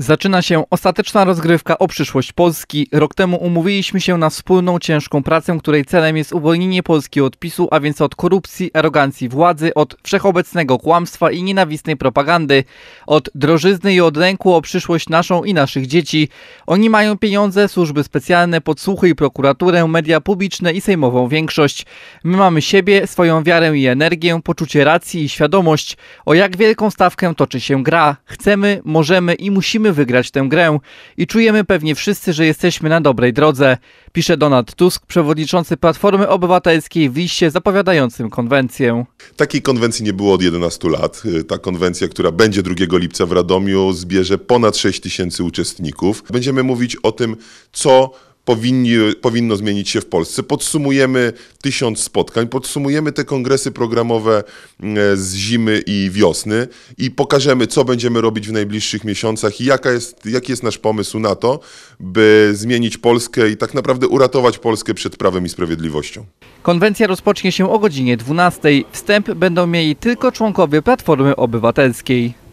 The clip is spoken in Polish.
Zaczyna się ostateczna rozgrywka o przyszłość Polski. Rok temu umówiliśmy się na wspólną ciężką pracę, której celem jest uwolnienie Polski od PiSu, a więc od korupcji, arogancji władzy, od wszechobecnego kłamstwa i nienawistnej propagandy, od drożyzny i od lęku o przyszłość naszą i naszych dzieci. Oni mają pieniądze, służby specjalne, podsłuchy i prokuraturę, media publiczne i sejmową większość. My mamy siebie, swoją wiarę i energię, poczucie racji i świadomość, o jak wielką stawkę toczy się gra. Chcemy, możemy i musimy musimy wygrać tę grę i czujemy pewnie wszyscy, że jesteśmy na dobrej drodze, pisze Donald Tusk, przewodniczący Platformy Obywatelskiej w liście zapowiadającym konwencję. Takiej konwencji nie było od 11 lat. Ta konwencja, która będzie 2 lipca w Radomiu, zbierze ponad 6 tysięcy uczestników. Będziemy mówić o tym, co powinni, powinno zmienić się w Polsce. Podsumujemy tysiąc spotkań, podsumujemy te kongresy programowe mm, e, z zimy i wiosny i pokażemy, co będziemy robić w najbliższych miesiącach i jaka jest, jaki jest nasz pomysł na to, by zmienić Polskę i tak naprawdę uratować Polskę przed prawem i sprawiedliwością. Konwencja rozpocznie się o godzinie 12. Wstęp będą mieli tylko członkowie Platformy Obywatelskiej.